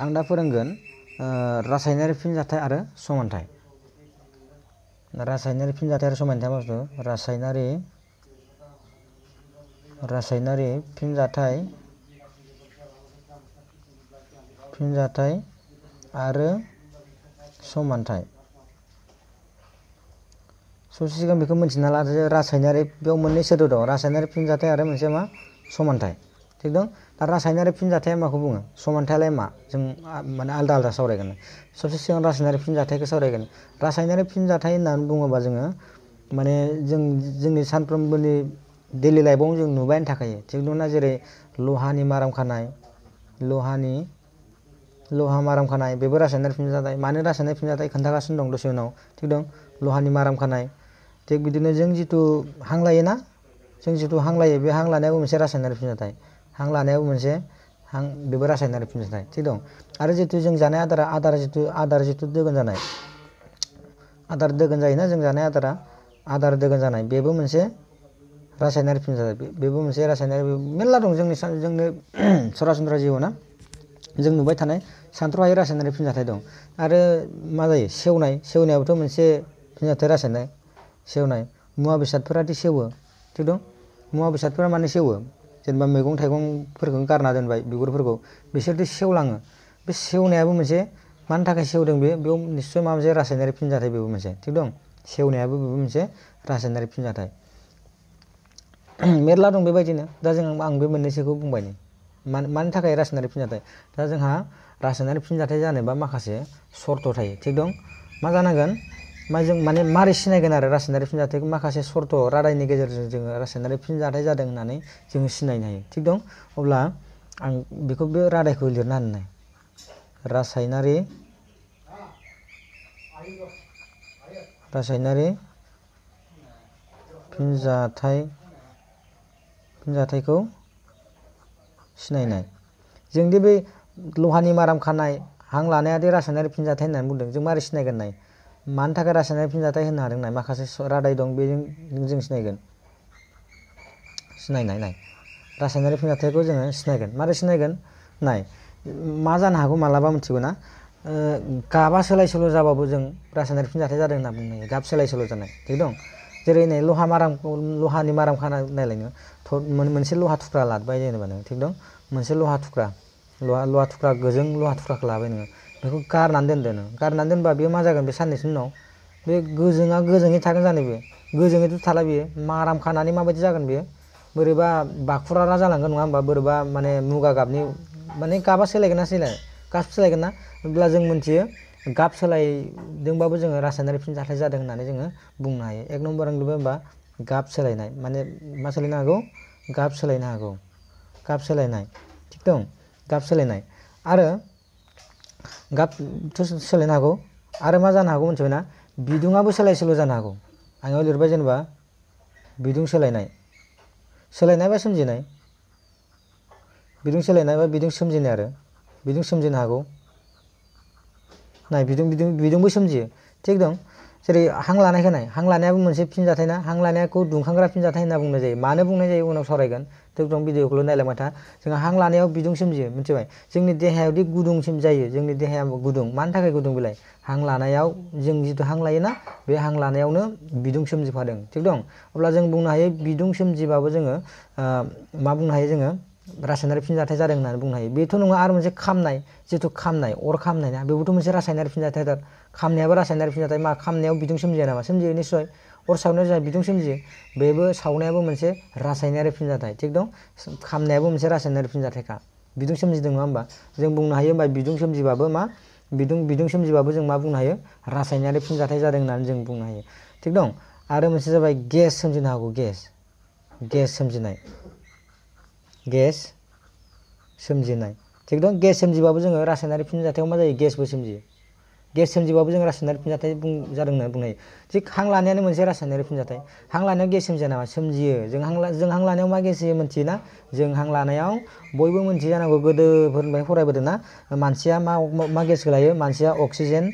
angda perenggan rasa nyari pin jatai ada somantai rasa nyari pin jatai ada somantai maksud rasa nyari rasa nyari pin jatai pin jatai ada somantai susu sih kan bikin mencinal ada rasa nyari biar menyesal dong rasa nyari pin jatai ada mencema somantai tidak दा रासायनारि फिनजाथाया माखौ बुङो समानथायालाय मा जों माने आलदा आलदा सावरायगोन सबसे सिगां रासायनारि फिनजाथायखौ सावरायगोन रासायनारि फिनजाथाय होननानै बुङोबा जोङो माने जों जोंनि सानफ्रोमबोनि डेलि लाइफआव जों नुबायानो थाखायो थिगना जेरै लहानि माराम खानाय लहानि लहा माराम खानाय बेबो रासायनारि फिनजाथाय मानो रासायनारि फिनजाथाय खोन्थागासिनो दं दसे उनाव थिग दं लहानि माराम खानाय थिग बिदिनो जों जितु हां लायोना जों जितु हां लायो बे हां लानायाबो मोनसे रासायनारि फिनजाथाय 항라 내보면 시 항, 미브라샤 나를 품잖아요. 지동. 아르지 두 정자네 아다라, 아다르지 두, 아다르지 두 득은잖아요. 아다르 득은자이나 정자네 아다라, 아다르 득은잖아요. 미보면 시 라샤 나를 품잖아요. 미보면 시 라샤 나를 멜라 동정리, 정리, 소라순드라 지우나? जों नुबाय थानाय सानथ्र'हायै रासायनारि फिनजाथाय दं आरो मा जायो सेवनाय सेवनायाबोथ' मोनसे फिनजाथाय रासायनाय सेवनाय मुवा बेसादफोरादि सेवो थिग दं मुवा बेसादफोरा मानो सेवो जेनेबा मैगं थाइगंफोरखौ गारना दोनबाय बिगुरफोरखौ बिसोरदि सेवलाङो बे सेवनायाबो मोनसे मानि थाखाय सेवदों बे बेयाव निस्सय माबा मोनसे रासायनारि फिनजाथाय बेबो मोनसे थिग दं सेवनायाबो बेबो मोनसे रासायनारि फिनजाथाय मेरला दं बेबायदिनो दा जों आं बे मोननैसोखौ बुंबाय मानि थाखाय रासायनारि फिनजाथाय दा जोंहा रासायनारि फिनजाथाय जानोबा माखासे सर्त थायो थिग दं मा जानांगोन मा जों माने मारै सिनायगोन आरो रासायनारि फिनजाथायखौ माखासे सर्त रादायनि गेजेरजों जोङो रासायनारि फिनजाथाय जादों होननानै जोङो सिनायनो हायो थिग दं अब्ला आं बेखौ बे रादायखौ लिरना होननाय रासायनारि रासायनारि फिनजाथाय फिनजाथायखौ सिनायनाय जोंदि बै लहानि माराम खानाय हां लानायादि रासायनारि फिनजाथाय होननानै बुंदों जों मारै सिनायगोन नाय मानि थाखाय रासायनारि फिनजाथाय होनो हादों नाय माखासे रादाय दं बेजों जों सिनायगोन सिनायनाय नाय रासायनारि फिनजाथायखौ जोङो सिनायगोन मारै सिनायगोन नाय मा जानो हागौ मालाबा मिथिगौ ना गाबा सोलाय सोल' जाबाबो जों रासायनारि फिनजाथाय जादों होनना बुंनो गाब सोलाय सोल' जानाय थिग दं जेरै नै लहा माराम लहानि माराम खाना नायलायनो मोनसे लहा थुख्रा लाबाय जेनेबा नों थिग दं मोनसे लहा थुख्रा लहा लहा थुख्रा गोजों लहा थुख्राखौ लाबाय नोङो बेखौ गारनानै दोनदो नों गारनानै दोनबा बेयो मा जागोन बे साननैसोनि उनाव बे गोजोङा गोजोङै थागोन जानो बेयो गोजोङैथ' थाला बेयो माराम खानानै माबायदि जागोन बेयो बोरैबा बाखुरारा जालांगोन नङा होमबा बोरैबा माने मुगा गाबनि माने गाबा सोलायगोन ना सोलाय गाब सोलायगोन ना अब्ला जों मोनथियो गाब सोलायदोंबाबो जोङो रासायनारि फिनजाथाय जादों होननानै जोङो बुंनो हायो एक नम्बर आंनिबो होनबा गाब सोलायनाय माने मा सोलायनो हागौ गाब सोलायनो हागौ गाब सोलायनाय थिग दं गाब सोलायनाय आरो गाबथ' सोलायनो हागौ आरो मा जानो हागौ मोनथिबाय ना बिदुङाबो सोलाय सोल' जानो हागौ आङो लिरबाय जेनेबा बिदुं सोलायनाय सोलायनाय बा सोमजिनाय बिदुं सोलायनाय बा बिदुं सोमजिनाय आरो बिदुं सोमजिनो हागौ नाय बिदुं बिदुं बिदुंबो सोमजियो थिग दं जेरै हां लानायखौ नाय हां लानायाबो मोनसे फिनजाथाय ना हां लानायखौ दुंखांग्रा फिनजाथाय होनना बुंनाय जायो मानो बुंनाय जायो उनाव सावरायगोन थोग्रं बिदैखौल' नायलांबाय था जोंहा हां लानायाव बिदुं सोमजियो मिथिबाय जोंनि देहायावदि गुदुंसिम जायो जोंनि देहाया गुदुं मानि थाखाय गुदुं बेलाय हां लानायाव जों जिथु हां लायोना बे हां लानायावनो बिदुं सोमजिफादों थिग दं अब्ला जों बुंनो हायो बिदुं सोमजिबाबो जोङो मा बुंनो हायो जोङो रासायनारि फिनजाथाय जादों होननानै बुंनो हायो बेथ' नङा आरो मोनसे खामनाय जिथु खामनाय अर खामनाय ना बेबोथ' मोनसे रासायनारि फिनजाथाय खामनायाबो रासायनारि फिनजाथाय मा खामनायाव बिदुं सोमजिया नामा सोमजियो निस्सय अर सावनाया जोंहा बिदुं सोमजियो बेबो सावनायाबो मोनसे रासायनारि फिनजाथाय थिग दं खामनायाबो मोनसे रासायनारि फिनजाथायखा बिदुं सोमजिदों नङा होमबा जों बुंनो हायो होमबा बिदुं सोमजिबाबो मा बिदुं बिदुं सोमजिबाबो जों मा बुंनो हायो रासायनारि फिनजाथाय जादों होननानै जों बुंनो हायो थिग दं आरो मोनसे जाबाय गेस सोमजिनो हागौ गेस गेस सोमजिनाय गेस सोमजिनाय थिग दं गेस सोमजिबाबो जोङो रासायनारि फिनजाथायाव मा जायो गेसबो सोमजियो गेस सोमजिबाबो जों रासायनारि फिनजाथाय जादों होननानै बुंनो हायो थिग हां लानायानो मोनसे रासायनारि फिनजाथाय हां लानायाव गेस सोमजिया नामा सोमजियो जों हां जों हां लानायाव मा गेस जायो मोन्थियोना जों हां लानायाव बयबो मोन्थियो जानांगौ गोदोफोरनिफ्राय फरायबोदोंना मानसिया मा मा गेसखौ लायो मानसिया अक्सिजेन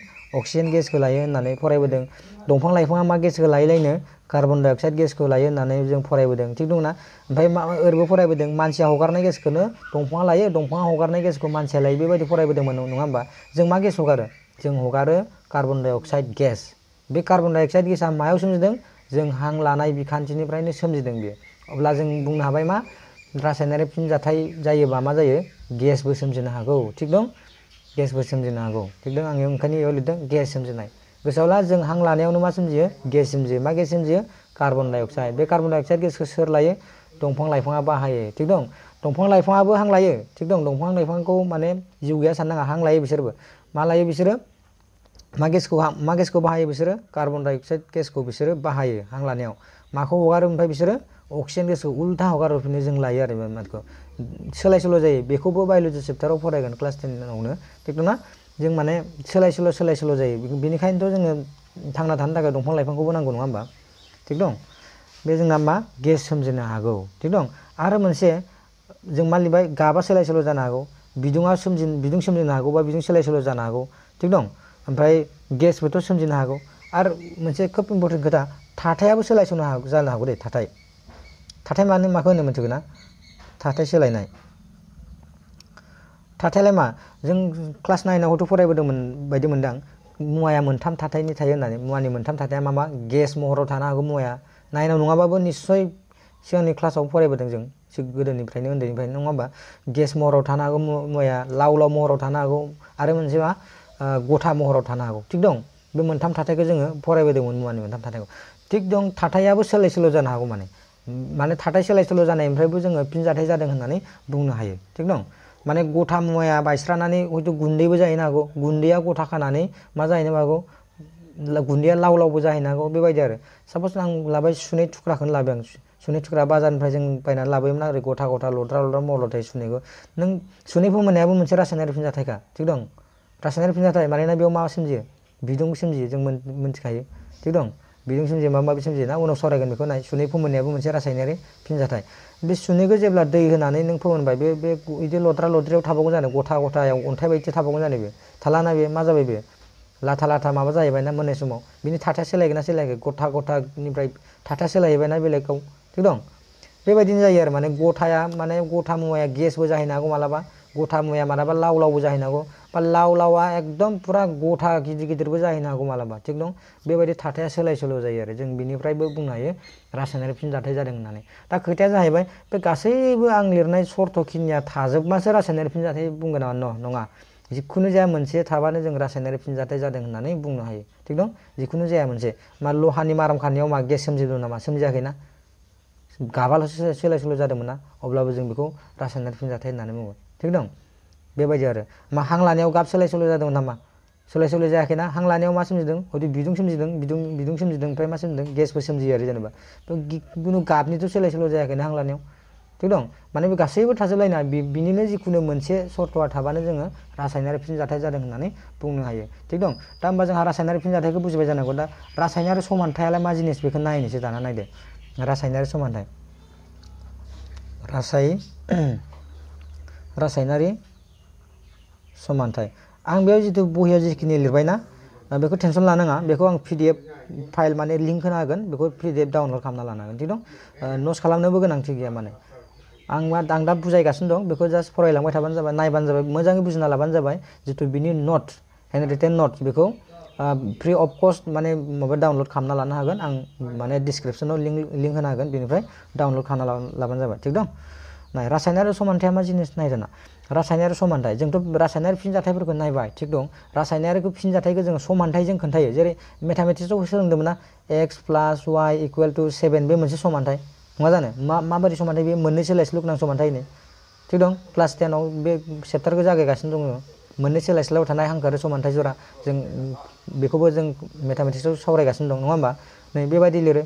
अक्सिजेन गेसखौ लायो होननानै फरायबोदों दंफां लाइफाङा मा गेसखौ लायोलायनो कार्बन डाइ अक्साइड गेसखौ लायो होननानै जों फरायबोदों थिग दंना ओमफ्राय मा ओरैबो फरायबोदों मानसिया हगारनाय गेसखौनो दंफाङा लायो दंफाङा हगारनाय गेसखौ मानसिया लायो बेबायदि फरायबोदोंमोन नङा होमबा जों मा गेस हगारो जो हगारो कार्बन डाइ अक्साइड गेस बे कार्बन डाइ अक्साइड गेसआ मायाव सोमजिदों जों हां लानाय बिखान्थिनिफ्रायनो सोमजिदों बेयो अब्ला जों बुंनो हाबाय मा रासायनारि फिनजाथाय जायोबा मा जायो गेसबो सोमजिनो हागौ थिग दं गेसबो सोमजिनो हागौ थिग दं आङो ओंखायनो बेयाव लिरदों गेस सोमजिनाय गोसोआव जों हां लानायावनो मा सोमजियो गेस सोमजियो मा गेस सोमजियो कार्बन डाइ बे कार्बन डाइ अक्साइड गेसखौ सोर लायो दंफां लाइफाङा बाहायो थिग दं दंफां लाइफाङाबो हां लायो थिग दं दंफां लाइफांखौ माने जिउ गैया साननाङा हां लायो बिसोरबो मा लायो बिसोरो मा गेसखौ मा गेसखौ बाहायो बिसोरो कार्बन डाइअक्साइड गेसखौ बिसोरो बाहायो हां लानायाव माखौ हगारो ओमफ्राय बिसोरो अक्सिजेन गेसखौ उल्था हगारहरफिनो जों लायो आरो माखौ सोलाय सोल' जायो बेखौबो बायल'जि चेप्टाराव फरायगोन क्लास टेनावनो थिग ना जों माने सोलाय सोल' सोलाय सोल' जायो बेनिखायनोथ' जोङो थांना थानो थाखाय दंफां लाइफांखौबो नांगौ नङा होमबा थिग दं बे जोंना मा गेस सोमजिनो हागौ थिग दं आरो मोनसे जों मानलिबाय गाबा सोलाय सोल' जानो हागौ बिदुङा सोमजिन बिदुं सोमजिनो हागौ बा बिदुं सोलाय सोल' जानो हागौ थिग दं ओमफ्राय गेसबोथ' सोमजिनो हागौ आरो मोनसे खोब इम्परटेन्ट खोथा थाथायाबो सोलाय सोल'नो हागौ जानो हागौ दे थाथाय थाथाय मानो माखौ होनो मोनथिगोन ना थाथाय सोलायनाय थाथायालाय मा जों क्लास नाइनावथ' फरायबोदोंमोन बायदि मोनदां मुवाया मोनथाम थाथायनि थायो होननानै मुवानि मोनथाम थाथाया मा मा गेस महराव थानो हागौ मुवाया नाइनाव नङाबाबो निस्सय सिगांनि क्लासाव फरायबोदों जों गोदोनिफ्रायनो उन्दैनिफ्रायनो नङा होमब्ला गेस महराव थानो हागौ मुवाया लाव लाव महराव थानो हागौ आरो मोनसे मा गथा महराव थानो हागौ थिग दं बे मोनथाम थाथायखौ जोङो फरायबोदोंमोन मुवानि मोनथाम थाथायखौ थिग दं थाथायाबो सोलाय सोल' जानो हागौ माने माने थाथाय सोलाय सोल' जानायनिफ्रायबो जोङो पिनजाथाय जादों होननानै बुंनो हायो थिग दं माने गथा मुवाया बायस्रानानै हयथ' गुन्दैबो जाहैनो हागौ गुन्दैया गथा खानानै मा जाहैनो हागौ गुन्दैया लाव लावबो जाहैनो हागौ बेबायदि आरो सापज आं लाबाय सुनाय थुख्राखौनो लाबाय आं सुनै थुख्रा बाजारनिफ्राय जों बायनानै लाबोयोमोन आरो गथा गथा लद्रा लद्रा मल'थाय सुनैखौ नों सुनै फोमोननायाबो मोनसे रासायनारि फिनजाथायखा थिग दं रासायनारि फिनजाथाय मानोना बेयाव मा सोमजियो बिदुं सोमजियो जों मोनथिखायो थिग दं बिदुं सोमजियो माबा माबि सोमजियो ना उनाव सावरायगोन बेखौ नाय सुनै फोमोननायाबो मोनसे रासायनारि फिनजाथाय बे सुनैखौ जेब्ला दै होनानै नों फोमोनबाय बे बे बिदि लद्रा लद्रियाव थाबावगोन जानो गथा गथायाव अन्थाइ बायदि थाबावगोन जानो बे थालाना बे मा जाबाय बे लाथा लाथा माबा जाहैबाय ना मोननाय समाव बिनि थाथाया सोलायगोन ना सोलायगोन गथा गथानिफ्राय थाथा सोलायहैबाय ना बेलेगाव थिग दं बेबायदिनो जायो आरो माने गथाया माने गथा मुवाया गेसबो जाहैनो हागौ मालाबा गथा मुवाया मालाबा लाव लावबो जाहैनो हागौ बा लाव लावा एकदम फुरा गथा गिदिर गिदिरबो जाहैनो हागौ मालाबा थिग दं बेबायदि थाथाया सोलाय सोल' जायो आरो जों बिनिफ्रायबो बुंनो हायो रासायनारि फिनजाथाय जादों होननानै दा खोथाया जाहैबाय बे गासैबो आं लिरनाय सर्तखिनिया थाजोबबासो रासायनारि फिनजाथाय बुंगोन नामा न नङा जिखुनु जाया मोनसे थाबानो जों रासायनारि फिनजाथाय जादों होननानै बुंनो हायो थिग दं जिखुनु जाया मोनसे मा लहानि माराम खानायाव मा गेस सोमजिदों नामा ना गाबाल'सो सोलाय सोल' जादोंमोन ना अब्लाबो जों बेखौ रासायनारि फिनजाथाय होननानै बुङो थिग दं बेबायदि आरो मा हां लानायाव गाब सोलाय सोल' जादोंमोन नामा सोलाय सोल' जायाखैना हां लानायाव मा सोमजिदों हयथ' बिदुं सोमजिदों बिदुं बिदुं सोमजिदों ओमफ्राय मा सोमजिदों गेसबो सोमजियो आरो जेनेबा खुनु गाबनिथ' सोलाय सोल' जायाखैना हां लानायाव थिग दं माने बे गासैबो थाजोबलायना बिनिनो जिखुनु मोनसे सर्तआ थाबानो जोङो रासायनारि फिनजाथाय जादों होननानै बुंनो हायो थिग दं दा होमबा जोंहा रासायनारि फिनजाथायखौ बुजिबाय जानांगौ दा रासायनारि समानथायालाय मा जिनिस बेखौ नायनोसै दाना नायदो रासायनारि समान्थाय रासाय रासायनारि समान्थाय आं बेयाव जितु बहियाव जिखिनि लिरबायना बेखौ टेनसन लानाङा बेखौ आं पि डि एफ फाइल माने लिंक होना होगोन बेखौ पि डि एफ डाउनलड खालामना लानो हागोन थिग दं नट्स खालामनोबो गोनांथि गैया माने आं मा आं दा बुजायगासिनो दं बेखौ जास्ट फरायलांबाय थाबानो जाबाय नायबानो जाबाय मोजाङै बुजिना लाबानो जाबाय जितु बिनि नट हेन्ड रिटेन नट बेखौ फ्रि अफ कस्ट माने माबा डाउनलोड खालामना लानो हागोन आं माने डिसक्रिपसनाव लिंक लिंक होनो हागोन बेनिफ्राय डाउनलड खालामना लाबानो जाबाय थिग दं नाय रासायनारि समानथाया मा जिनिस नायदोना रासायनारि समानथाय जोंथ' रासायनारि फिनजाथायफोरखौ नायबाय थिग दं रासायनारिखौ फिनजाथायखौ जोङो समानथायजों खोन्थायो जेरै मेथामेटिक्सआव सोलोंदोंमोन ना X plus Y equal to seven बे मोनसे समानथाय नङा जानो मा माबोरै समानथाय बे मोननै सोलाय सोल गोनां समानथायनो थिग दं क्लास टेनाव बे चेप्टारखौ जागायगासिनो दङ मोननै सोलायस्लाव थानाय हांखो आरो समानथाय जरा जों बेखौबो जों मेथामेटिक्सआव सावरायगासिनो दं नङा होमबा नै बेबायदि लिरो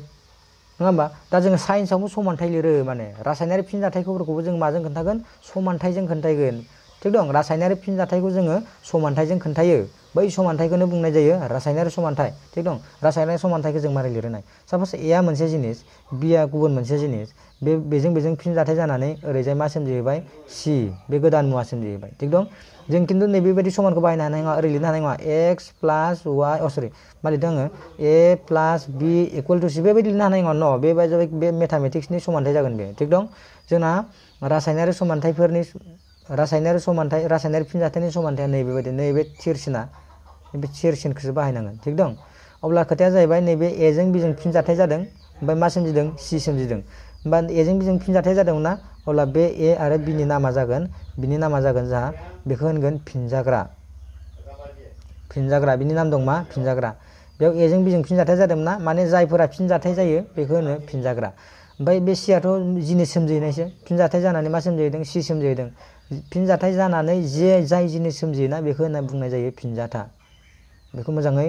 नङा होमबा दा जोङो साइन्सआवबो समानथाय लिरो माने रासायनारि फिनजाथायफोरखौबो जों माजों खोन्थागोन समानथायजों खोन्थागोन थिग दं रासायनारि फिनजाथायखौ जोङो समानथायजों खोन्थायो बै समानथायखौनो बुंनाय जायो रासायनारि समानथाय थिग दं रासायनारि समानथायखौ जों मारै लिरनाय सापस एआ मोनसे जिनिस बिआ गुबुन मोनसे जिनिस बे बेजों बेजों फिनजाथाय जानानै ओरैजाय मा सोमजिहैबाय सि बे गोदान मुवा सोमजिहैबाय थिग दं जों खिन्थु नैबेबायदि समानखौ बाहायनो हानाय नङा ओरै लिरनो हानाय नङा एक्स प्लास वाइ अ सरि मा लिरदों आङो ए प्लास बि इकुवेल टु सि बेबायदि लिरनो हानाय नङा न' बे जाबाय बे मेथामेटिक्सनि समानथाय जागोन बे थिग दं जोंना रासायनारि समानथायफोरनि रासायनारि समानथाय रासायनारि फिनजाथायनि समानथाया नैबेबायदि नैबे थिरसिना बे थिरसिनखौसो बाहायनांगोन थिग दं अब्ला खोथाया जाहैबाय नैबे एजों बिजों फिनजाथाय जादों ओमफ्राय मा सोमजिदों सि सोमजिदों होमबा एजों बिजों फिनजाथाय ना अब्ला बे ए आरो बिनि नामा जागोन बिनि नामा जागोन जाहा बेखौ होनगोन फिनजाग्रा फिनजाग्रा बिनि नाम दं मा फिनजाग्रा बेयाव एजों बिजों फिनजाथाय ना माने जायफोरा फिनजाथाय जायो बेखौ होनो फिनजाग्रा ओमफ्राय बे सियाथ' जिनिस सोमजिहैनायसो फिनजाथाय जानानै मा सोमजिहैदों सि सोमजिहैदों फिनजाथाय जानानै जे जाय जिनिस सोमजियोना बेखौ होनना बुंनाय जायो फिनजाथा बेखौ मोजाङै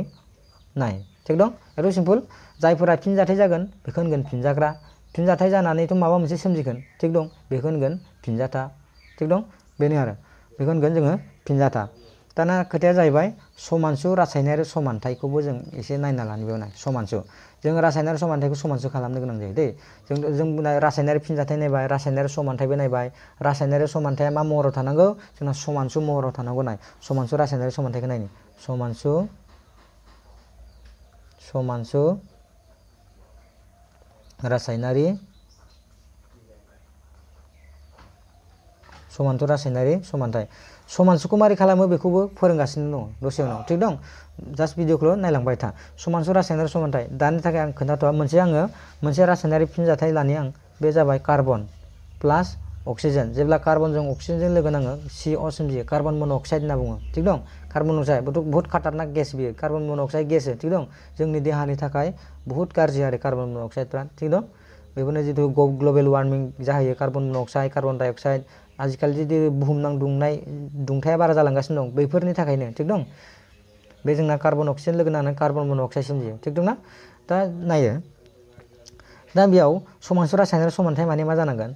नाय थिग दं एथ' सिम्पल जायफोरा फिनजाथाय जागोन बेखौ होनगोन फिनजाग्रा फिनजाथाय जानानैथ' माबा मोनसे सोमजिगोन थिग दं बेखौ होनगोन फिनजाथा थिग दं बेनो आरो बेखौ होनगोन जोङो फिनजाथा दाना खोथाया जाहैबाय समानसु रासायनारि समानथायखौबो जों एसे नायना लानो नाय समानसु जों रासायनारि समानथायखौ समानसु खालामनो गोनां जायो दै जों जों रासायनारि फिनजाथाय नायबाय रासायनारि समानथायबो नायबाय रासायनारि समानथाया मा महराव थानांगौ जोंना समानसु महराव थानांगौ नाय समानसु रासायनारि समानथायखौ नायनि समानसु समानसु रासायनारि समानथ' रासायनारि समानथाय समान कुमारि खालामो बेखौबो फोरोंगासिनो दङ दसे उनाव थिग दं जास्ट भिडिअखौल' नायलांबाय था समानसु रासायनारि समानथाय दानि थाखाय आं खोन्थाथ'वा मोनसे आङो मोनसे रासायनारि फिनजाथाय लानि आं बे जाबाय कार्बन प्लास अक्सिजेन जेब्ला कार्बनजों अक्सिजेनजों लोगो नाङो सि अ सोमजियो कार्बन मन'अक्साइड होनना बुङो थिग दं कार्बन मन'अक्साइड बहुत खाथारनाक गेस बियो कार्बन मन'अक्साइड गेस थिग दं जोंनि देहानि थाखाय बहुत गाज्रि आरो कार्बन मन'अक्साइडफ्रा थिग दं बेफोरनो जितु ग्लबेल वार्मिं जाहैयो कार्बन मन'अक्साइड कार्बन डाइ आजिखालि जुदि बुहुमनां दुंनाय दुंथाया बारा जालांगासिनो दं बैफोरनि थाखायनो थिग दं बे जोंना कार्बन अक्सिजेन लोगो नांनानै कार्बन मन'अक्साइडसिम जायो थिग दं ना दा नायो दा बेयाव समानसु रासायनारि समानथाय माने मा जानांगोन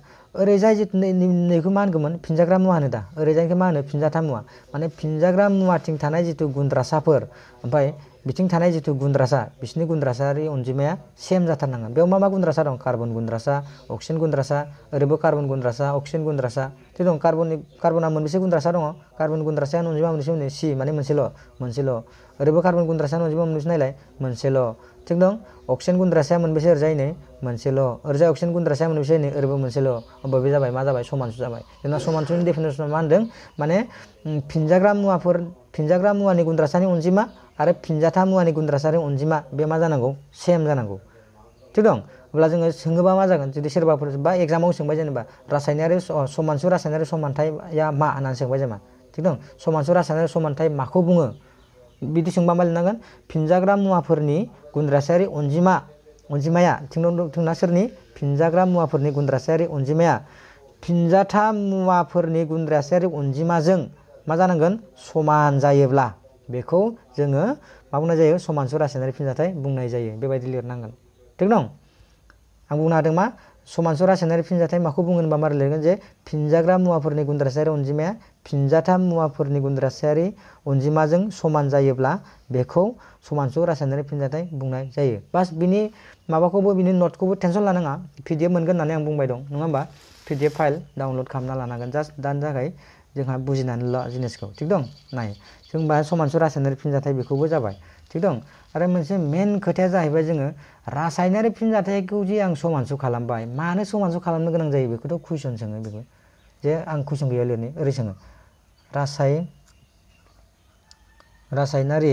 ओरैजाय जिथु नैखौ मा होनगौमोन फिनजाग्रा मुवा होनो दा ओरैजायखौ मा होनो फिनजाथाम मुवा माने फिनजाग्रा मुवाथिं थानाय जिथु गुन्द्रासाफोर ओमफ्राय बिथिं थानाय जिथु गुन्द्रासा बिसोरनि गुन्द्रासारि अनजिमाया सेम जाथारनांगोन बेयाव मा मा गुन्द्रासा दं कार्बन गुन्द्रासा अक्सिजेन गुन्द्रासा ओरैबो कार्बन गुन्द्रासा अक्सिजेन गुन्द्रासा थिग दं कार्बननि कार्बना मोनबेसे गुन्द्रासा दङ कार्बन गुन्द्रासायानो अनजिमा मोनबेसे मोनो सि माने मोनसेल' मोनसेल' ओरैबो कार्बन गुन्द्रासायानो अनजिमा मोनबेसे नायलाय मोनसेल' थिग दं अक्सिजेन गुन्द्रासाया मोनबेसे ओरैजायनो मोनसेल' ओरैजाय अक्सिजेन गुन्द्रासाया मोनबेसे नै ओरैबो मोनसेल' होमबा बे जाबाय मा जाबाय समानसु जाबाय जोंना समानसुनि डेफिनेसना मा होनदों माने फिनजाग्रा मुवाफोर फिनजाग्रा मुवानि गुन्द्रासानि अनजिमा आरो फिनजाथा मुवानि गुन्द्रासानि अनजिमा बे मा जानांगौ सेम जानांगौ थिग दं अब्ला जोङो सोङोबा मा जागोन जुदि सोरबाफोर बा एग्जामाव सोंबाय जेनेबा रासायनारि समानसु रासायनारि समानथाया मा होननानै सोंबाय जेनेबा थिग दं समानसु रासायनारि समानथाय माखौ बुङो बिदि सोंबा मा लिरनांगोन फिनजाग्रा मुवाफोरनि गुनद्रासायारि अनजिमा अनजिमाया थोंना सोरनि फिनजाग्रा मुवाफोरनि गुनद्रासायारि अनजिमाया फिनजाथा मुवाफोरनि गुनद्रासायारि अनजिमाजों मा जानांगोन समान जायोब्ला बेखौ जोङो मा बुंनाय जायो समानस' रासायनारि फिनजाथाय बुंनाय जायो बेबायदि लिरनांगोन थिग दं आं बुंनो हादों मा समानस' रासायनारि फिनजाथाय माखौ बुंगोन होनबा मारै लिरगोन जे फिनजाग्रा मुवाफोरनि गुनद्रासायारि अनजिमाया फिनजाथाम मुवाफोरनि गुनद्रासायारि अनजिमाजों समान जायोब्ला बेखौ समानस' रासायनारि फिनजाथाय बुंनाय जायो बास बिनि माबाखौबो बिनि नटखौबो टेनसन लानाङा पिडिएफ मोनगोन होननानै आं बुंबाय दं नङा होमबा पिडिएफ फाइल डाउनलड खालामना लानांगोन जास्ट दानि थाखाय जोंहा बुजिनानै ला जिनिसखौ थिग दं नाय जोंबा समानस' रासायनारि फिनजाथाय बेखौबो जाबाय थिग दं आरो मोनसे मेन खोथाया जाहैबाय जोङो रासायनारि फिनजाथाय जुदि आं समानसु खालामबाय मानो समानसु खालामनो गोनां जायो बेखौथ' कुइसन सोङो बेखौ जे आं कुइसन गैया लिरनो ओरै सोङो रासाय रासायनारि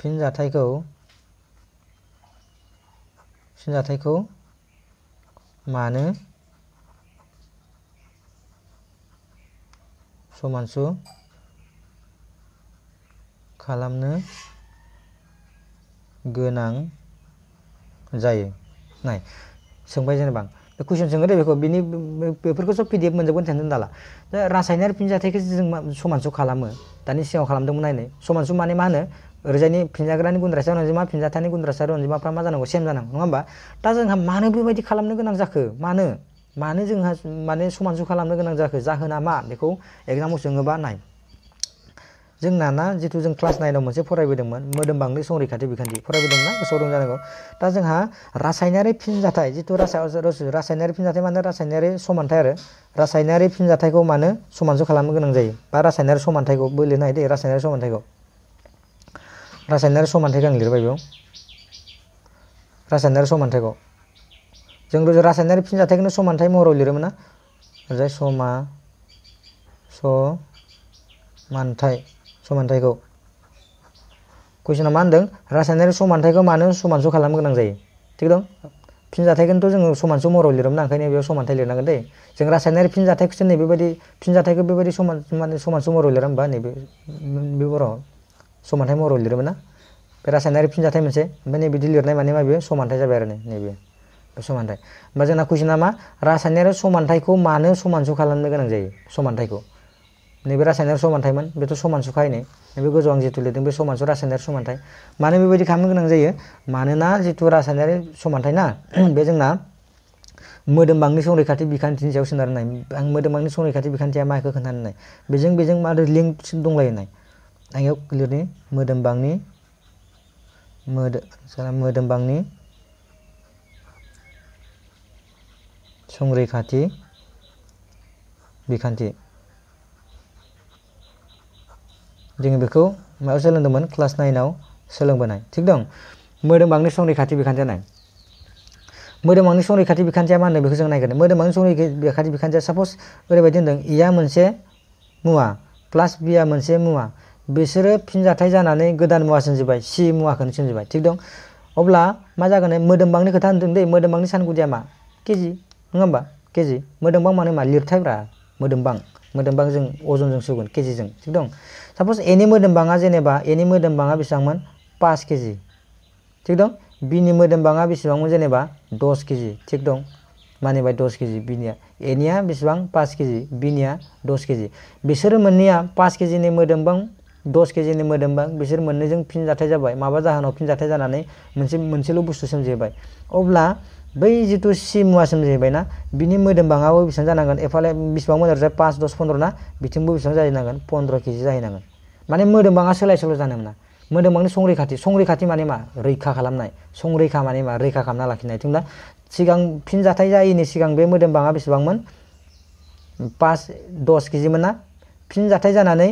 फिनजाथायखौ फिनजाथायखौ मानो समानसु खालामनो गोनां जायो नाय सोंबाय जेनेबा बे कुइसन सोंगोन बेखौ बिनि बेफोरखौ सब पिडिएफ मोनजोबगोन टेनसन दाला दा रासायनारि फिनजाथायखौ जों समान स' खालामो दानि सिगाङाव खालामदोंमोन नायनाय समान स' माने मा होनो ओरैजायनि फिनजाग्रानि गुन्द्रासार अनजिमा फिनजाथायनि गुन्द्रासार अनजिमाफ्रा मा जानांगौ सेम जानांगौ नङा होमबा दा जोंहा मानो बेबायदि खालामनो गोनां जाखो मानो मानो जोंहा माने समान स' खालामनो गोनां जाखो जाहोना मा बेखौ एग्जामाव सोङोबा नाय जोंना ना जिथु जों क्लास नाइनाव मोनसे फरायबोदोंमोन मोदोम बांदै संरैखाथि बिखान्थि फरायबोदोंमोन ना गोसोआव दा जहाँ रासायनारी फिनजाथाय जिथु रासायनारी फिनजाथाय माने रासायनारि समानथाय आरो रासायनारि फिनजाथायखौ मानो समानज' खालामनो गोनां जायो बा रासायनारि समानथायखौ बो लिरनो हायो दे रासायनारि समानथायखौ रासायनारि समानथायखौ आं लिरबाय बेयाव रासायनारि समानथायखौ जों रासायनारि फिनजाथायखौनो समानथाय महराव लिरोमोन ना ओरैजाय समा स मानथाय समानथायखौ कुइसना मा होनदों रासायनारि समानथायखौ मानो समानस' खालामनो गोनां जायो थिग दं फिनजाथायखौनोथ' जोङो समानस' महराव लिरोमोना ओंखायनो बेयाव समानथाय लिरनांगोन दै जों रासायनारि फिनजाथायखौसो नै बेबायदि फिनजाथायखौ बेबायदि समान माने समानस' महराव लिरा होनबा नैबे बे बर' समानथाय महराव लिरोमोना बे रासायनारि फिनजाथाय मोनसे ओमफ्राय नैबिदि लिरनाय माने मा बेयो समानथाय जाबाय आरो नैबे बे समानथाय होनबा जोंना कुइसना मा रासायनारि समानथायखौ मानो समानस' खालामनो गोनां जायो समानथायखौ नैबे रासायनारि समानथायमोन बेथ' समान सुखायनाय नैबे गोजौ आं जिथु लिरदों बे समानसु रासायनारि समानथाय मानो बेबायदि खालामनो गोनां जायो मानोना जिथु रासायनारि समानथाय ना बे जोंना मोदोमबांनि संरैखाथि बिखान्थिनि सायाव सोनारनाय आं मोदोमबांनि संरैखाथि बिखान्थिया माखौ खोन्थानाय बेजों बेजों मा लिंक दंलायनाय आं बेयाव लिरनि मोदोमबांनि मोदोमबांनि संरैखाथि बिखान्थि जोङो बेखौ मायाव सोलोंदोंमोन क्लास नाइनाव सोलोंबोनाय थिग दं मोदोमांनि संरैखाथि बिखान्थियानाय मोदोमांनि संरैखाथि बिखान्थिया मा होनो बेखौ जों नायगोन मोदोमांनि संरैखाथि बिखान्थिया साप'ज ओरैबायदि होनदों इया मोनसे मुवा प्लास बिया मोनसे मुवा बिसोरो फिनजाथाय जानानै गोदान मुवा सोमजिबाय सि मुवाखौनो सोमजिबाय थिग दं अब्ला मा जागोन मोदोमबांनि खोथा होनदों दै मोदोमबांनि सानगुदिया मा केजि नङा होमबा केजि मोदोमबां माने मा लिरथायब्रा मोदोमबां मोदोमबां जों अजनजों सुगोन केजिजों थिग दं साप'ज एनि मोदोमबाङा जेनेबा एनि मोदोमबाङा बेसेबांमोन पास केजि थिग दं बिनि मोदोमबाङा बेसेबांमोन जेनेबा दस केजि थिग दं मानिबाय दस केजि बिनिया एनिया बेसेबां पास केजि बिनिया दस केजि बिसोरो मोननैया पास केजिनि मोदोमबां दस केजिनि मोदोमबा बिसोर मोननैजों फिनजाथाय जाबाय माबा जाहोनाव फिनजाथाय जानानै मोनसे मोनसेल' बुस्थु सोमजिहोबाय अब्ला बै जितु सि मुवासिम जाहैबायना बिनि मोदोम बाङाबो बेसेबां जानांगोन एफाले बेसेबां मोदोम जाय पास दस पन्द्र ना बिथिंबो बेसेबां जाहैनांगोन पन्द्र केजि जाहैनांगोन माने मोदोम बाङा सोलाय सोल' जानो मोना मोदोम बांनि संरैखाथि संरैखाथि माने मा रैखा खालामनाय संरैखा माने मा रैखा खालामना लाखिनाय थिंबा सिगां फिनजाथाय जायैनि सिगां बे मोदोम बाङा बेसेबांमोन पास दस केजिमोन ना फिन ज a थ a य जानानै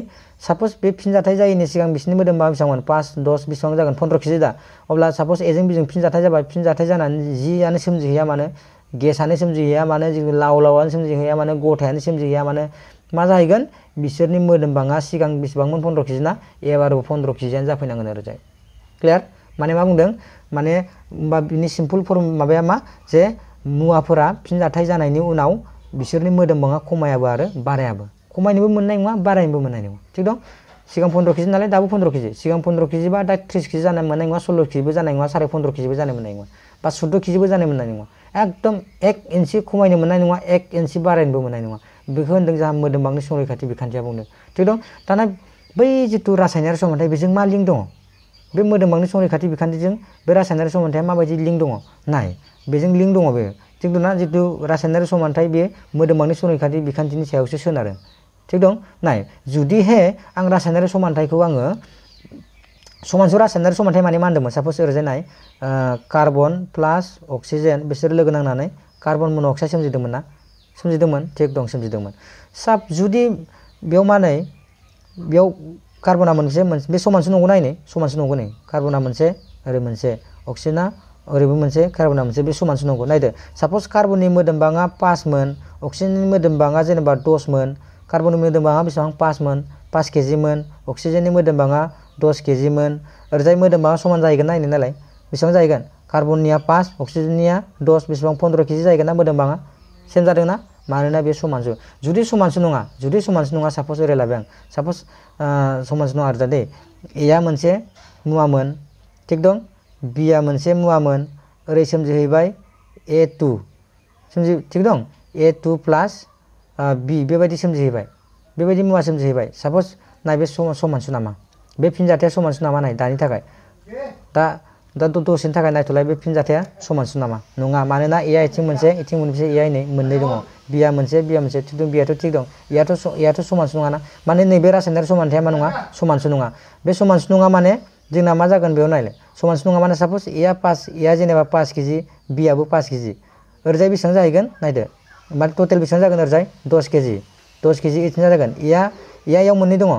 साप'ज s े फिनजाथाय ज ा य ै i s सिगां बिसोरनि म ो द a म बा a n स े ब ां म ो न पास दस ब े स े a ां जागोन पन्द्र' केजि दा अब्ला साप'ज ए b ों बिजों फिनजाथाय ज ा i ा य फिनजाथाय ज ा a ा न ै जियानो सोमजिहैया a ा न ो गेसआनो स a म ज ि ह ै य ा मानो लाव लावआनो सोमजिहैया मानो ग थ ा m ा न ो सोमजिहैया मानो मा ज i ह ै ग ो न बिसोरनि मोदोम बाङा स ि bang m स n pondro k न ् द ् र क े ज a ना एबारबो पन्द्र' क े ज ि य a न ो ज ा फ ै न ा a ग ो न आरो जाय क्लियार म ा n े मा बुंदों माने ह ो म ब p बिनि स ि ma प ल फर्म माबाया मा ज a म ु n ा फ ो र ा फिनजाथाय जानायनि उनाव ब ि स ो र न b a ो द ो म बाङा ख a ा य ा ब ो आरो बारायाबो खमायनोबो मोननाय नङा बारायनोबो मोननाय नङा थिग दं सिगां पन्द्र' केजि नालाय दाबो पन्द्र' केजि सिगां पन्द्र' केजि बा दा त्रिस केजि जानाय मोननाय नङा सल्ल' केजिबो जानाय नङा साराय पन्द्र' केजिबो जानाय मोननाय नङा बा सुद्द' केजिबो जानाय मोननाय नङा एकदम एक इन्सि खमायनो मोननाय नङा एक इन्सि बारायनोबो मोननाय नङा बेखौ होनदों जोंहा मोदोमबांनि संरैखाथि बिखान्थिया बुंदों थिग दं दाना बै जितु रासायनारि समान्थाय बेजों मा लिंक दङ बे मोदोमबांनि संरैखाथि बिखान्थिजों बे रासायनारि समान्थाया माबायदि लिंक दङ नाय बेजों लिंक दङ बेयो थिग दंना जितु रासायनारि समान्थाय बे मोदोमबांनि संरैखाथि बिखान्थिनि सायावसो सोनारो थिग दं नाय जुदिहे आं रासायनारि समानथायखौ आङो समानसु रासायनारि समानथाय माने मा होन्दोंमोन सापस ओरैजाय कार्बन प्लास अक्सिजेन बिसोरो लोगो नांनानै कार्बन मन'अक्साइड सोमजिदोंमोन ना सोमजिदोंमोन थिग दं सोमजिदोंमोन साब जुदि बेयाव मा कार्बना मोनसे बे समानसो नंगौ नायनो समानसो नंगौ नै कार्बना मोनसे ओर मोनसे अक्सिजेना ओरैबो मोनसे कार्बना मोनसे बे समानसो नंगौ नायदो पास मन अक्सीजन पासमोन अक्सिजेननि मोदोमबाङा जेनेबा दसमोन कार्बननि मोदोमबाङा बेसेबां पासमोन पास केजिमोन अक्सिजेननि मोदोमबाङा दस केजिमोन ओरैजाय मोदोमबाङा समान जाहैगोन नायनो नालाय बेसेबां जाहैगोन कार्बननिया पास अक्सिजेननिया दस बेसेबां पन्द्र' केजि जाहैगोन ना मोदोमबाङा सेम जादों ना मानोना बे समानसो जुदि समानसो नङा जुदि समानसो नङा सापज ओरै लाबाय आं सापज समानसो नङा आरो दै एआ मोनसे मुवामोन थिग दं बिआ मोनसे मुवामोन ओरै सोमजिहैबाय ए टु सोमजि थिग दं ए टु प्लास बि बेबायदि सोमजिहैबाय बेबायदि मुवा सोमजिहैबाय साप'ज नाय बे समानसो नामा बे फिनजाथाया समानसो नामा नाय दानि थाखाय दा दा दसेनि थाखाय नायथ'लाय बे फिनजाथाया समानसो नामा नङा मानोना एआ इथिं मोनसे इथिं मोनसे एआ नै मोननै दङ बिया मोनसे बिया मोनसे थिग दं बियाथ' थिग दं इयाथ' इयाथ' समानसो नङाना माने नैबे रासायनारि समानथाया मा नङा समानसो नङा बे समानसो नङा माने जोंना मा जागोन बेयाव नायलाय समानसो नङा माने साप'ज एआ पास एआ जेनेबा पास केजि बियाबो पास केजि ओरैजाय बेसेबां जाहैगोन नायदो ओमफ्राय टोटल बेसेबां जागोन आरो जाय दस केजि दस केजि इथिं जागोन इया इया इयाव मोननै दङ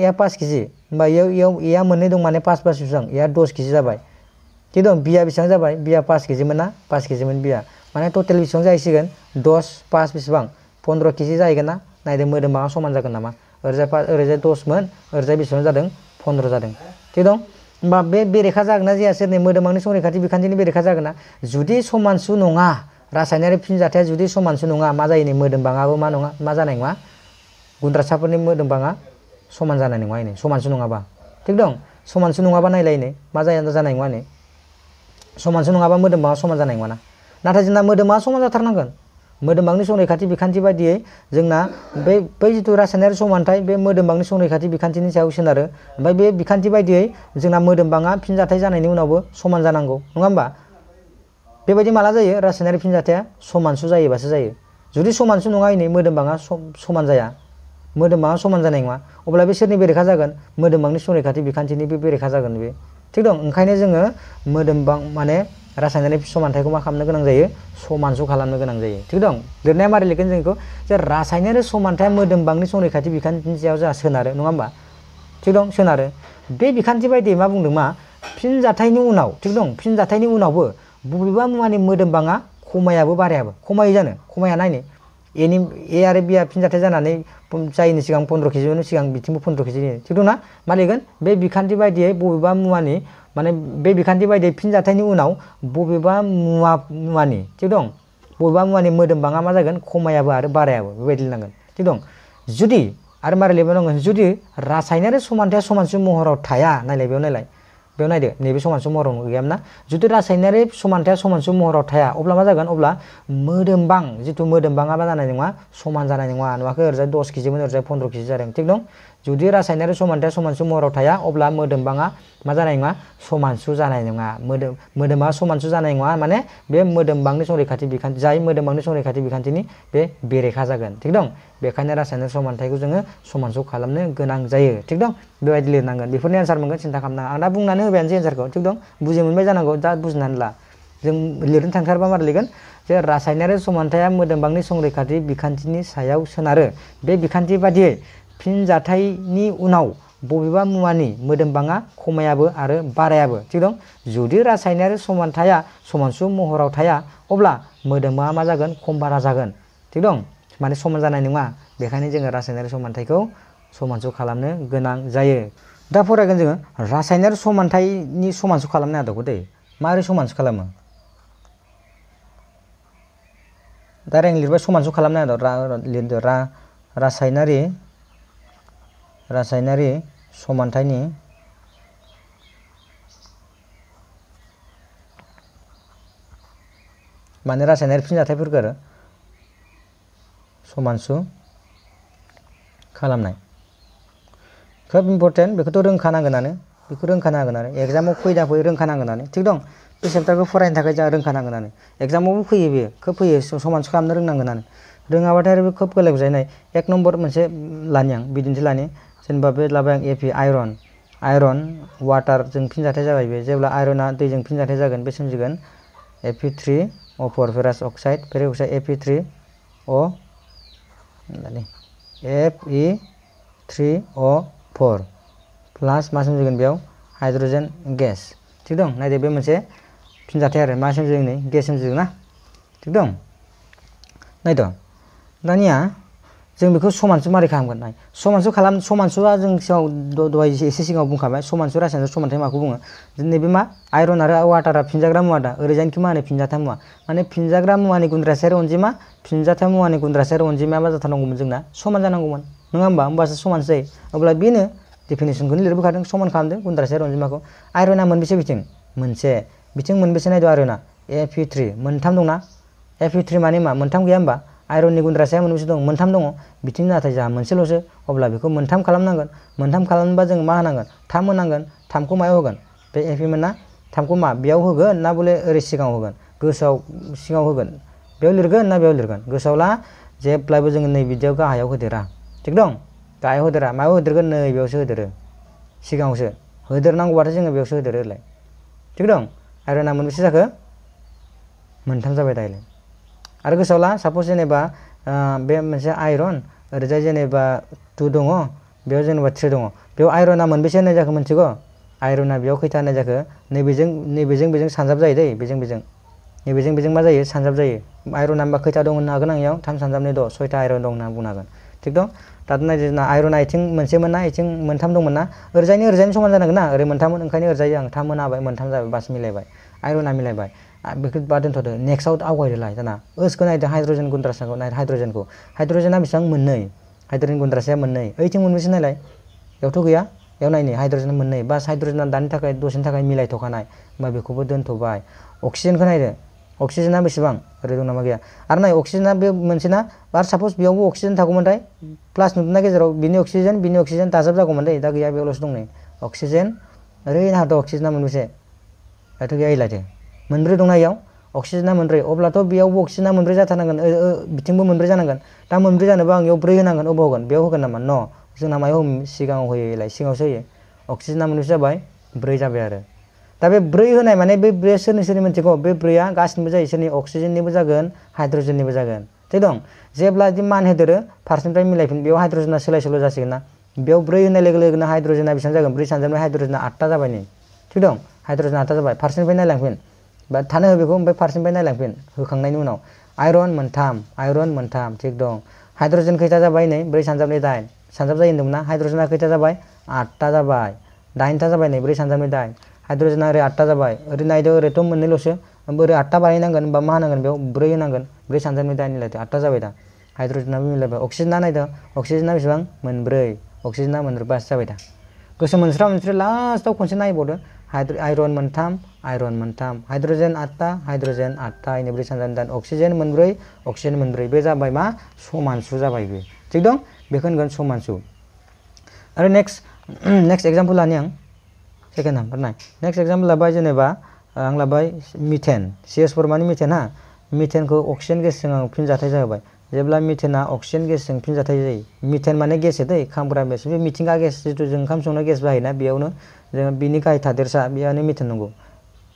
इया पास केजि होमबा इयाव इयाव इया पास पास बेसेबां इया दस केजि जाबाय थिग दं बिया बेसेबां जाबाय बिया पास केजिमोन ना पास केजिमोन बिया माने टटेल बेसेबां जाहैसिगोन दस पास बेसेबां पन्द्र' केजि जाहैगोन ना नायदो मोदोमबा समान जगह नामा ओरैजाय दस ओरैजाय दसमोन ओरैजाय बेसेबां जादों पन्द्र' जादों थिग दं होमबा बे बेरेखा जागोन ना जाया सोरनि मोदोमांनि संरैखाथि बिखान्थिनि बेरेखा जागोन ना जुदि समान सु नङा rasanya ini pin jatuh jadi so mansu nunga maza ini mau dembang apa mana maza neng mah gundra siapa ini mau dembang apa so mansa ini so mansu nunga apa tik dong so mansu apa nai ini maza yang jatuh neng mah ini so mansu nunga apa mau dembang zana mansa neng mana nata jenah mau dembang so mansa terangkan mau dembang ini so nekati bikan tiba dia jengna be be itu rasanya ini so mantai be mau dembang ini so nekati bikan tini saya usin dare be be bikan tiba dia jengna mau dembang apa pin ini mau nabo so mansa nanggo nunga बेबायदि माला जायो रासायनारि फिनजाथाया समानसु जायोबासो जायो जुदि समानसु नङा नै मोदोमबाङा समान जाया मोदोमबाङा समान जानाय नङा अब्ला बे सोरनि बेरेखा जागोन मोदोमबांनि संरैखाथि बिखान्थिनि बे बेरेखा जागोन बे थिग दं ओंखायनो जोङो मोदोमबां माने रासायनारि समानथायखौ मा खालामनो गोनां जायो समानसु खालामनो गोनां जायो थिग दं लिरनाया मारै लिरगोन जों बेखौ जे रासायनारि समानथाया मोदोमबांनि संरैखाथि बिखान्थिनि सायाव जोंहा सोनारो नङा होमबा थिग दं सोनारो बे बिखान्थि बायदियै मा बुंदों मा फिनजाथायनि उनाव थिग दं फिनजाथायनि उनावबो बबेबा मुवानि मोदोमबाङा खमायाबो बारायाबो खमायो जानो खमाया नायनि एनि ए आरो बिया फिनजाथाय जानानै जायनि सिगां पन्द्र केजिमोन सिगां बिथिंबो पन्द्र केजि थिग दंना मालिगोन बे बिखान्थि बायदियै बबेबा मुवानि माने बे बिखान्थि बायदियै फिनजाथायनि उनाव बबेबा मुवा मुवानि थिग दं बबेबा मुवानि मोदोमबाङा मा जागोन खमायाबो आरो बारायाबो बेबायदि नांगोन थिग दं जुदि आरो मारै लिरबाय नांगोन जुदि रासायनारि समान्थाया समानसे महराव थाया नायलाय बेयाव नायलाय बेव नायदो नैबे समानसु महराव गैयामोनना जुदि रासायनारि समानथाया समानसु महराव थाया अब्ला मा जागोन अब्ला मोदोमबां जितु मोदोमबाङाबा जानाय नङा समान जानाय नङा नुवाखै ओरैजाय दस केजिमोन ओरैजाय पन्द्र' केजि जादों थिग दं judi rasa ini suman teh semua su morot ya obla mudem banga mazan ingwa suman su ingwa mudem mudem banga suman ingwa mana be mudem bang ni sungri kati bikan zai mudem bang ni sungri kati bikan ini be beri kaza gan tik dong be kanya rasa ini suman teh gue suman su kalam genang jai tik dong be wajib lihat nangan before ansar mungkin cinta kamna anda pun nanya be answer ansar kok, tik dong bujeng mulai jangan kau jad bujeng nala jeng lirin tangkar bama lihat যে রাসায়নিক সমানটাই মোদাম্বাংনি bikanti ni sayau সোনারে be bikanti বাদে Pinjatai zatai ni unau bobeba muani medembanga komayabe are barayabe tidong judi rasainari soman taya soman su mohorau taya obla medemba ama zagan kombara zagan tidong mane soman zanai nima bekhani jeng rasainari soman taiko soman su kalamne genang zaye dapura gan jeng rasainari soman tai ni soman su kalamne adoko dei mari soman su kalamne Tareng lirba soman su kalamne adoko ra lindora rasainari रासायनारि समानथायनि माने रासायनारि फिनजाथायफोरखौ समानसु खालामनाय खोब important बेखौथ' रोंखानांगोनानो बेखौ रोंखानांगोन आरो एग्जामाव फैदा फैयो रोंखानांगोनानो थिग दं बे चेप्टारखौ फरायनो थाखाय जोंहा रोंखानांगोनानो एग्जामावबो फैयो बेयो खोब फैयो समानसु खालामनो रोंनांगोनानो रोङाबाथाय आरो बे खोब गोलाव जानाय एक নম্বৰ मोनसे लानि आं बिदिन्थि लानि जेनेबा बे लाबाय आं एपि आइरन आइरन वाटारजों फिनजाथाय जाबाय बे जेब्ला आइरना दैजों फिनजाथाय जागोन बे सोमजिगोन F E three O four ferrous oxide ferric oxide F E three O F E three O four plus मा सोमजिगोन बेयाव हाइड्र'जेन गेस थिग दं नायदो बे मोनसे फिनजाथाय आरो मा सोमजिगोन नै गेस सोमजिगोन ना थिग दं नायद' दानिया जो बेखौ समानसु मारै खालामगोन समानसु खालाम समानसुआ जों सिगाङाव दहाय एसे सिगाङाव बुंखाबाय समानसु रासायनारि समानथाय माखौ बुङो नैबे मा आयरन आरो वाटारा फिनजाग्रा मुवा दा ओरैजायनोखि मा होनो फिनजाथाय मुवा माने फिनजाग्रा मुवानि गुन्द्रासेयारि अनजिमा फिनजाथाय मुवानि गुन्द्रासेयारि अनजिमाया मा जाथारनांगौमोन जोंना समान जानांगौमोन नङा होमबा होमबासो समानसो जायो अब्ला बेनो डेफिनेसनखौनो लिरबोखादों समान खालामदों गुन्द्रासेयारि अनजिमाखौ आयरना मोनबेसे बिथिं मोनसे बिथिं मोनबेसे नायदो आयरना एफ इउ थ्रि मोनथाम दंना एफ इउ थ्रि माने मा मोनथाम गैया होमबा आइरननि गुन्द्रासाया मोनबेसे दं मोनथाम दङ बिथिं नाथाय जोंहा मोनसेल'सो अब्ला बेखौ मोनथाम खालामनांगोन मोनथाम खालामनोबा जों मा होनांगोन थाम होनांगोन थामखौ मायाव होगोन बे एफिमेन्टना थामखौ मा बेयाव होगोन ना बले ओरै सिगाङाव होगोन गोसोआव सिगाङाव होगोन बेयाव लिरगोन ना बेयाव लिरगोन गोसोआव ला जोङो नै बिदियाव गाहायाव होदेरा थिग दं गाहायाव होदेरा मायाव होदेरगोन नै बेयावसो होदेरो सिगाङावसो होदेरनांगौबाथाय जोङो बेयावसो होदेरो ओरलाय थिग दं आइरना मोनबेसे जाखो मोनथाम जाबाय दायोलाय आरो गोसोआव ला साप'ज जेनेबा बे मोनसे आइरन ओरैजाय जेनेबा टु दङ बेयाव जेनेबा थ्रि दङ बेयाव आइरना मोनबेसे होनाय जाखो मिन्थिगौ आइरना बेयाव खैथा होनाय जाखो नैबेजों नैबेजों बेजों सानजाब जायो दै बेजों बेजों नैबेजों बेजों मा जायो सानजाब जायो आइरना होनबा खैथा दं होननो हागोन आं इयाव थाम सानजाबनि द' सयथा आइरन दं होनना बुंनो हागोन थिग दं दाथ' नायदिना आइरना आथिं मोनसे मोनना आथिं मोनथाम दंमोन ना ओरैजायनो ओरैजायनो समान जानांगोन ना ओरै मोनथाममोन ओंखायनो ओरैजायो आं थाम मोनाबाय मोनथाम जाबाय बास मिलायबाय आइरना मिलायबाय बेखौ बा दोन्थ'दो नेक्स्टआव आवगायदोलाय दाना ओसखौ नायदो हाइड्रजेन गुन्द्रासाखौ नाय हाइड्रजेनखौ हाइड्रजेना बेसेबां मोननै हाइड्रजेन गुन्द्रासाया मोननै ओइथिं मोनबेसे नायलाय बेयावथ' गैया बेयाव नायनो हाइड्रजेन मोननै बास हाइड्रजेना दानि थाखाय दसेनि थाखाय मिलायथ'खानाय होमबा बेखौबो दोन्थ'बाय अक्सिजेनखौ नायदो अक्सिजेना बेसेबां ओरै दं नामा गैया आरो नाय अक्सिजेना बे मोनसेना आरो साप'ज बेयावबो अक्सिजेन थागौमोनथाय प्लास नुदोंना गेजेराव बिनि अक्सिजेन बिनि अक्सिजेन दाजाब जागौमोन दै दा गैया बेयावल'सो दं नै अक्सिजेन ओरै नाहाथ' अक्सिजेना मोनबेसे दाथ' गैया इलायथो मोनब्रै दंना इयाव अक्सिजेना मोनब्रै अब्लाथ' बेयावबो अक्सिजेना मोनब्रै जाथारनांगोन बिथिंबो मोनब्रै जानांगोन दा मोनब्रै जानोबा आं इयाव ब्रै होनांगोन अबाव होगोन बेयाव होगोन नामा न जोंना मायाव सिगाङाव होयो इलाय सिगाङावसो होयो अक्सिजेना मोनबेसे जाबाय ब्रै जाबाय आरो दा बे ब्रै होनाय माने बे ब्रैया सोरनि सोरनि मिथिगौ बे ब्रैया गासिनिबो जायो सोरनि अक्सिजेननिबो जागोन हाइड्रजेननिबो जागोन थिग दं जेब्ला बिदि मान होदेरो फारसेनिफ्राय मिलायफिन बेयाव हाइड्रजेना सोलाय सोल' जासिगोन ना बेयाव ब्रै होनाय लोगो लोगोनो हाइड्रजेना बेसेबां जागोन ब्रै सानजाबनाय हाइड्रजेना आठथा जाबाय नै थिग दं हाइड्रजेना आठथा जाबाय फारसेनिफ्राय नायलांफिन बा थानो हो बेखौ ओमफ्राय नायलांफिन होखांनायनि उनाव आइरन मोनथाम आइरन मोनथाम थिग दं हाइड्रजेन खैथा जाबाय नै ब्रै सानजाबनि दाइन सानजाब जायो होन्दोंमोन ना हाइड्रजेना खैथा जाबाय आठथा जाबाय दाइनथा जाबाय नै ब्रै सानजाबनि दाइन हाइड्रजेना ओरै आठथा जाबाय ओरै नायदो ओरैथ' मोननैल'सो ओमफ्राय ओरै आठथा बानायनांगोन होमबा मा होनांगोन बेयाव ब्रै होनांगोन ब्रै सानजाबनि दाइन मिलायदो आठथा जाबाय दा हाइड्रजेनाबो मिलायबाय अक्सिजेना नायदो अक्सिजेना बेसेबां मोनब्रै अक्सिजेना मोनब्रैबासो जाबाय दा गोसो मोनस्रा मोनस्रि लास्टाव खनसे नायबावदो हाइड्र आइरन मोनथाम आइरन मोनथाम हाइड्रजेन आठता हाइड्रजेन आठथा इनिफ्राय सानजानि दान अक्सिजेन मोनब्रै अक्सिजेन मोनब्रै बे जाबाय मा समानसु जाबाय बे थिग दं बेखौ होनगोन समानसु आरो नेक्स्ट नेक्स्ट एग्जाम्पल लानि आं second number nine next example लाबाय जेनेबा आं लाबाय मिथेन सि एस फर माने मिथेन हा मिथेनखौ अक्सिजेन गेसजों आं फिनजाथाय जाहोबाय जेब्ला मिथेना अक्सिजेन गेसजों फिनजाथाय जायो मिथेन माने गेस दै खामग्रा बेस बे मिथिंगा गेस जितु जों ओंखाम संनाय गेस बाहायोना बेयावनो जों बिनि गाहाय थादेरसा बेयावनो मिथेन नंगौ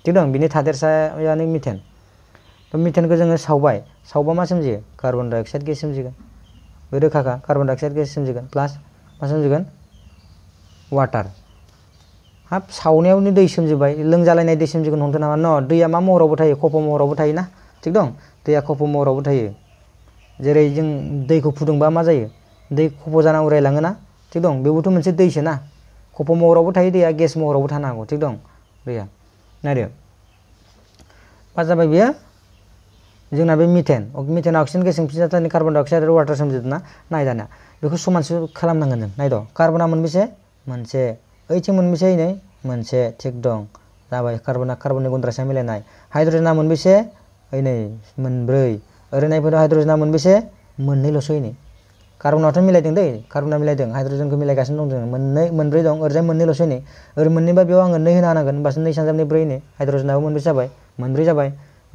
थिग दं बिनि थादेरसायानो मिथेन थ' मिथेनखौ जोङो सावबाय सावबा मा सोमजियो कार्बन डाइ अक्साइड गेस सोमजिगोन बे रोखाखा कार्बन डाइ अक्साइड गेस सोमजिगोन प्लास मा सोमजिगोन वाटार हाब सावनायावनो दै सोमजिबाय लोंजालायनाय दै सोमजिगोन हमदो नामा न' दैया मा महरावबो थायो खफ' महरावबो थायोना थिग दं दैया खफ' महरावबो थायो जेरै जों दैखौ फुदुंबा मा जायो दै खफ' जाना उरायलाङोना थिग दं बेबोथ' मोनसे दैसो ना खफ' महरावबो थायो दैया गेस महरावबो थानो हागौ थिग दं दैया नारियाव मा जाबाय बेयो जोंना बे मिथेन मिथेन अक्सिजेन गेस सिंफिजाथानि कार्बन डाइ अक्साइड आरो वाटार सोमजिदोंना नाय दाना बेखौ समानसो खालामनांगोन जों नायद' कार्बना मोनबेसे मोनसे ओइथिं मोनबेसे नै मोनसे थिग दं जाबाय कार्बना कार्बननि गुन्द्रासा मिलायनाय हाइड्रजेना मोनबेसे ओइ नै मोनब्रै ओरै नायफोरा हाइड्रजेना मोनबेसे मोननैल'सो नै क a r ् ब न ा व थ m ि ल ा य द ो n g d क i र a r न ा म m ल ा य द i ं हाइड्रजेनखौ मिलायगासिनो दं जोङो मोननै मोनब्रै दं ओ र ै r ा य मोननैल'सो नै ओरै म ो न न ै i ा बेयाव n ङ ो नै ह i न ा n ो न ां ग ो न ह a न ब ा स a नै सानजाबनि ब्रै नै ह ा इ ड ् र ज n न ा ब ो म ो न ब े स a ज ा u ा य मोनब्रै जाबाय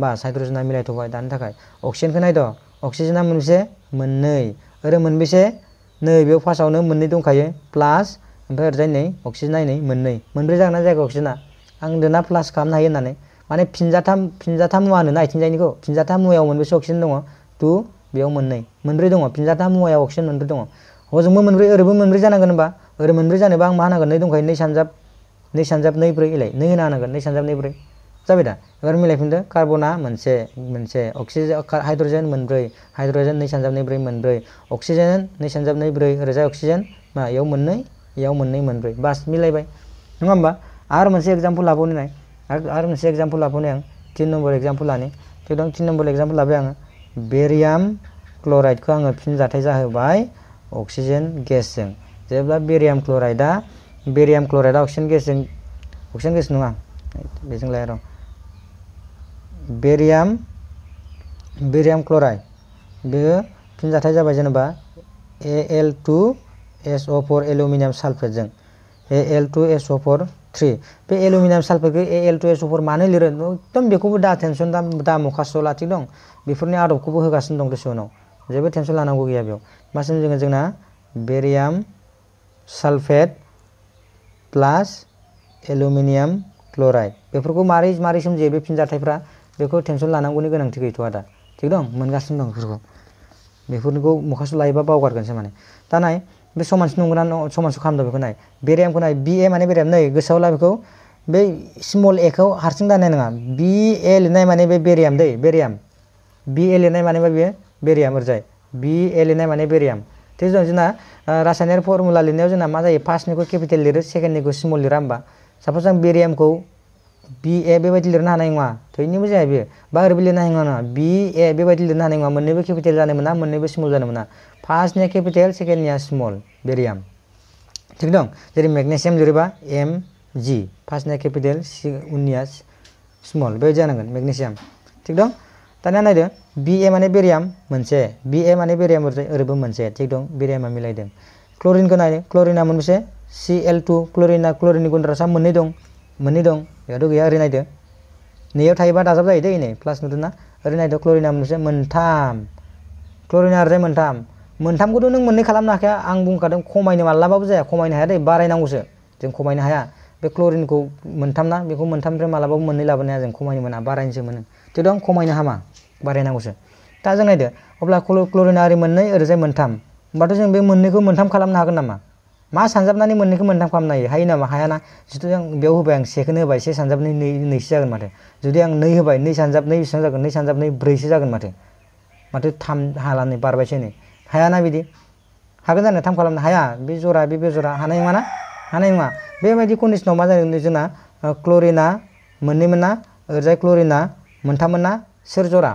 बास ह ा इ ड i र a े न ा म ि ल ा t थ ब ा य दानि थाखाय अक्सिजेनखौ नायद' अक्सिजेना मोनबेसे म ो न e n ओरै मोनबेसे u ै बेयाव फ ा र ् स ् ट आ a न ो मोननै दंखायो प्लास ओमफ्राय ओरैजाय न n अ क ् स ि n े न ा नै मोननै म i न ब ् र e ज ा a ो न ना जायाखै अ क ् स ि a े न ा आ n a ो न ा प्लास खालामनो हायो ह ो न न ा n ै म t न े फ ि n ज ा थ ा म फिनजाथाम मुवा ह n न ो ना आथिंजायनिखौ फिनजाथाम मुवायाव म ो न ब े बेयाव मोननै मोनब्रै दङ फिनजाथा मुवायाव अक्सिजेन मोनब्रै दङ हजोंबो मोनब्रै ओरैबो मोनब्रै जानांगोन होनबा ओरै मोनब्रै जानोबा आं मा होनांगोन नै दंखायो नै सानजाब नै सानजाब नै ब्रै इलाय नै होना होनांगोन नै सानजाब नै ब्रै जाबाय दा एबार मिलायफिनदो कार्बना मोनसे मोनसे अक्सिजेन हाइड्रजेन मोनब्रै हाइड्रजेन नै सानजाब नै ब्रै मोनब्रै अक्सिजेन नै सानजाब नै ब्रै ओरैजाय अक्सिजेन मा इयाव मोननै इयाव मोननै मोनब्रै बास मिलायबाय नङा होमबा आरो मोनसे एग्जाम्पल लाबावनो नाय आरो मोनसे एग्जाम्पल लाबावनो आं तिन नम्बर एग्जाम्पल लानि बेदं तिन नम्बर एग्जाम्पल लाबाय आङो बेरियाम क्लराइडखौ फिन फिनजाथाय जाहोबाय अक्सिजेन गेसजों जेब्ला बेरियाम क्लराइडआ बेरियाम क्लराइडआ अक्सिजेन गेसजों अक्सिजेन गेस नङा बेजों लाया र' बेरियाम बेरियाम क्लराइड बेयो फिनजाथाय जाबाय जेनेबा A L two S O four aluminium सालफेटजों L two S O three बे एलुमिनियाम साल्फेटखौ A L two S O four मानो लिरो एकदम बेखौबो दा टेनसन दा दा मखासोआव लाखि दं बेफोरनि आदबखौबो होगासिनो दं दसुनाव जेबो टेनसन लानांगौ गैया बेयाव मासिम जोङो जोंना barium sulphate plus aluminium chloride बेफोरखौ मारै मारै सोमजियो बे फिनजाथायफ्रा बेखौ टेनसन लानांगौनि गोनांथि गैथ'आ दा थिग दं मोनगासिनो दं बेफोरखौ बेफोरखौ मखासो लायोबा बावगारगोनसो माने दा नाय बे समानसो नंगौना समानसो खालामदों बेखौ नाय बेरेमखौ नाय बि ए माने बेरेम नै गोसोआव ला बेखौ बे स्मल एखौ हारसिं दानाय नङा बि ए लिरनाय माने बे बेरेम दै बेरेम बि ए लिरनाय माने बेयो बेरेम ओरजाय बि ए लिरनाय माने बेरेम थिग जों जोंना रासायनारि फर्मुला लिरनायाव जोंना मा जायो फार्स्टनिखौ केपिटेल लिरो सेकेन्डनिखौ स्मल लिरा होमबा साप'ज आं बेरियामखौ बि ए बेबायदि लिरनो हानाय नङा थैनिबो जाया बेयो बा ओरैबो लिरनो हानाय नङा बि ए बेबायदि लिरनो हानाय नङा मोननैबो केपिटेल जानो मोना मोननैबो स्मल जानो मोना फार्स्टनिया केपिटेल सेकेन्डनिया स्मल बेरियाम थिग दं जेरै मेगनेसियाम लिरोबा एम जि फार्स्टनिया केपिटेल उननिया स्मल बेबायदि जानांगोन मेगनेसियाम थिग दं दानिया नायदो बि ए माने बेरियाम मोनसे बि ए माने बेरियाम ओरैबो मोनसे थिग दं बेरियामा मिलायदों क्ल'रिनखौ नायदो क्ल'रिना मोनबेसे सि एल टु क्ल'रिना क्ल'रिननि गुन्द्रासा मोननै दं मोननै दं बेयावथ' गैया ओरै नायदो नैयाव थायोबा दाजाब जायो दै नै प्लास नुदोंना ओरै नायदो क्ल'रिना मोनसे मोनथाम क्ल'रिना ओरैजाय मोनथाम मोनथामखौथ' नों मोननै खालामनो हाखाया आं बुंखादों खमायनो मालाबाबो जाया खमायनो हाया दै बारायनांगौसो जो खमायनो हाया बे क्ल'रिनखौ मोनथाम ना बेखौ मोनथामनिफ्राय मालाबाबो मोननै लाबोनो हाया जों खमायनो मोना बारायनोसो मोनो थेवथ' खमायनो हामा बारायनांगौसो दा जों नायदो अब्ला क्ल'रिना ओरै मोननै ओरैजाय मोनथाम होमबाथ' जों बे मोननैखौ मोनथाम खालामनो हागोन नामा मा सानजाबनानै मोननैखौ मोनथाम खालामनो हायो हायो नामा हायाना जितु आं बेयाव होबाय आं सेखौनो होबाय से सानजाबनै नै नैसो जागोन माथो जुदि आं नै होबाय नै सानजाबनै बेसेबां जागोन नै सानजाबनै ब्रैसो जागोन माथो माथो थाम हालानो बारबायसो नै हायाना बिदि हागोन जानो थाम खालामनो हाया बे जरा बे बेजरा हानाय नङाना हानाय नङा बेबायदि कन्डिसनाव मा जागोन जोंना क्ल'रिना मोननै मोना ओरैजाय क्ल'रिना मोनथाम मोना सोर जरा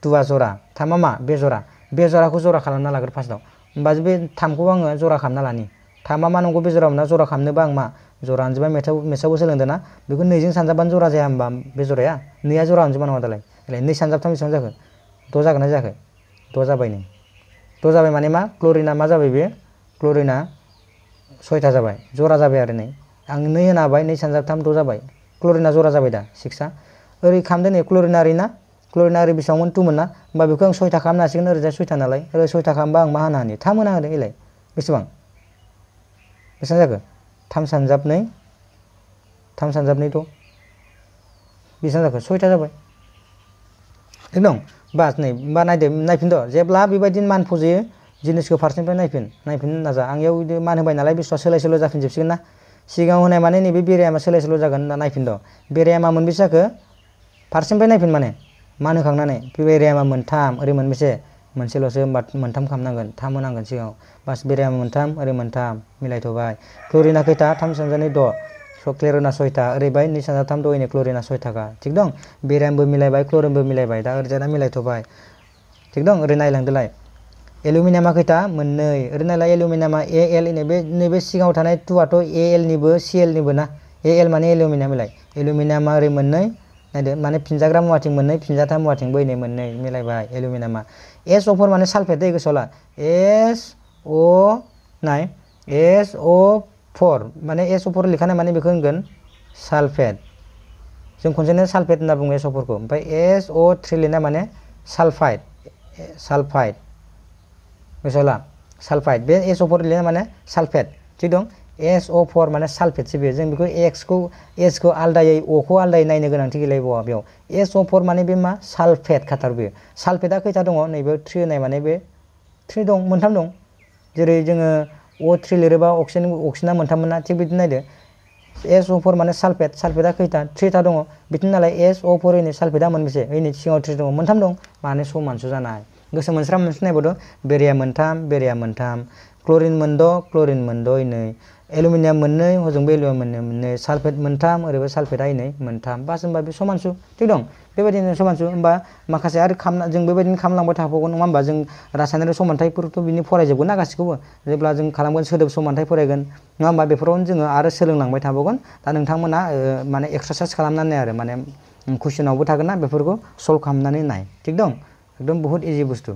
दुवा जरा थामा मा बेजरा बेजराखौ जरा खालामना लागोन फार्स्टआव होमबा बे थामखौ आङो जरा खालामना लानि थामा मा नंगौ बे जरा जरा खालामनोबा आं मा जरा अनजिमा मेथाव मेथावबो सोलोंदोंना बेखौ नैजों सानजाबानो जरा जाया होमबा बे जराया नैया जरा अनजिमा नङा दालाय दालाय नै सानजाबथाम बेसेबां जाखो द' जागोन ना जायाखै द' जाबाय नै द' जाबाय माने मा क्ल'रिना मा जाबाय बे क्ल'रिना सयथा जाबाय जरा जाबाय आरो नै आं नै होना हाबाय नै सानजाबथाम द' जाबाय क्ल'रिना जरा जाबाय दा सिक्सआ ओरै खालामदो नै क्ल'रिना ओरैना क्ल'रिना ओरै बेसेबांमोन टुमोन ना होमबा बेखौ आं सयथा खालामनो हासिगोन ओरैजाय सयथा नालाय ओरै सयथा खालामबा आं मा होना होनो थाम होना होदो इलाय बेसेबां बेसेबां जाखो थाम सानजाबनै थाम सानजाबनै द' बेसेबां जाखो सयथा जाबाय थिग दं बास नै होमबा नायदो नायफिनद' जेब्ला बेबायदिनो मान फजयो जिनिसखौ फारसेनिफ्राय नायफिन नायफिननो नाजा आंनियाव बिदि मान होबाय नालाय बुस्थुआ सोलाय सोल' जाफिनजोबसिगोन ना सिगाङाव होनाय माने नैबे बेरायामा सोलाय सोल' जागोन होनना नायफिनद' बेरायामा मोनबेसे जाखो फारसेनिफ्राय नायफिन माने मान होखांनानै बेरायामा मोनथाम ओरै मोनबेसे मोनसेल'सो होमबा मोनथाम खालामनांगोन थाम होनांगोन सिगाङाव बास बेराया मोनथाम ओरै मोनथाम मिलायथ'बाय क्ल'रिना खैथा थाम सानजानै द' स' क्लेर'ना सयथा ओरैबाय नै सानजा थाम द'यैनो क्ल'रिना सय थाखा थिग दं बेरामबो मिलायबाय क्ल'रिनबो मिलायबाय दा ओरैजाना मिलायथ'बाय थिग दं ओरै नायलांदोलाय एलुमिनियामा खैथा मोननै ओरै नायलाय एलुमिनियामा ए एल नैबे नैबे सिगाङाव थानाय टुआथ' ए एलनिबो सि एलनिबो ना ए एल माने एलुमिनियाम मिलाय एलुमिनियामा ओरै मोननै नायदो माने फिनजाग्रा मुवाथिं मोननै फिनजाथाम मुवाथिं बैनै मोननै मिलायबाय एलुमिनियामा এচ অ' ফ'ৰ মানে চালফেটেই কৈছে হ'লা এছ অ' নাই এছ অ' ফ'ৰ মানে এছ অ' ফ'ৰ লিখা নাই মানে বেখৌ হিগোন চালফেট जों खनसेनो सालफेट होनना बुङो एसअफोरखौ ओमफ्राय एस अ थ्रि लिरनाय माने सालफाइड सालफाइड बुझिला सालफाइड बे एसअफोर लिरनाय माने सालफेट थिग दं एस अ फर माने सालफेट सिबियो जों बेखौ एक्सखौ एसखौ को अखौ आलदायै नायनो गोनांथि गैलायबावा बेयाव एस अ फर माने बे मा सालफेट खाथार बेयो सालफेटआ खैथा दङ नैबे थ्रि होनाय माने बे थ्रि दं मोनथाम दं जेरै जोङो अ थ्रि लिरोबा अक्सिजेन अक्सिजेना मोनथाम मोना थिग बिदिनो नायदो एस अ फर माने सालफेट सालफेटा खैथा थ्रिथा दङ बिदिनो नालाय एस अ फर ओइनि सालफेटआ मोनबेसे ओइनि सिङाव थ्रि दङ मोनथाम दं माने समानसो जानाय गोसो मोनस्रा मोनसे नायबावदो बेरिया मोनथाम बेरिया मोनथाम क्ल'रिन मोनद' क्ल'रिन मोनद' नै एलुमिनियाम मोननै हजों एलुमिनियाम मोननै मोननै साल्फेट मोनथाम ओरैबो साल्फेट आयनै मोनथाम बास होनबा बे समानसु थिग दं बेबायदिनो समानसु होनबा माखासे आरो खामना जों बेबायदिनो खालामलांबाय थाबावगोन नङा होमबा जों रासायनारि समानथायफोरथ' बिनि फरायजोबगोन ना गासैखौबो जेब्ला जों खालामगोन सोदोब समानथाय फरायगोन नङा होमबा बेफोरावनो जोङो आरो सोलोंलांबाय थाबावगोन दा नोंथांमोना माने एक्सारसाइस खालामनानै आरो माने कुइसनावबो थागोन ना बेफोरखौ सल्भ खालामनानै नाय थिग दं एकदम बहुत इजि बुस्तु